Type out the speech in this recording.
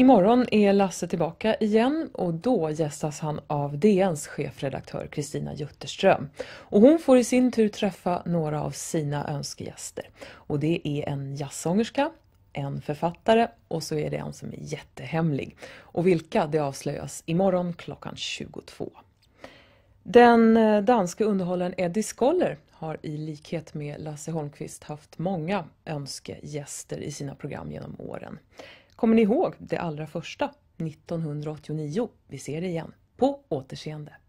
Imorgon är Lasse tillbaka igen och då gästas han av DNs chefredaktör Kristina Jutterström. Och hon får i sin tur träffa några av sina önskegäster. Och det är en jazzsångerska, en författare och så är det en som är jättehemlig. Och vilka, det avslöjas imorgon klockan 22. Den eh, danske underhållaren Eddie Skoller har i likhet med Lasse Holmqvist haft många önskegäster i sina program genom åren. Kommer ni ihåg det allra första? 1989. Vi ser det igen. På återseende.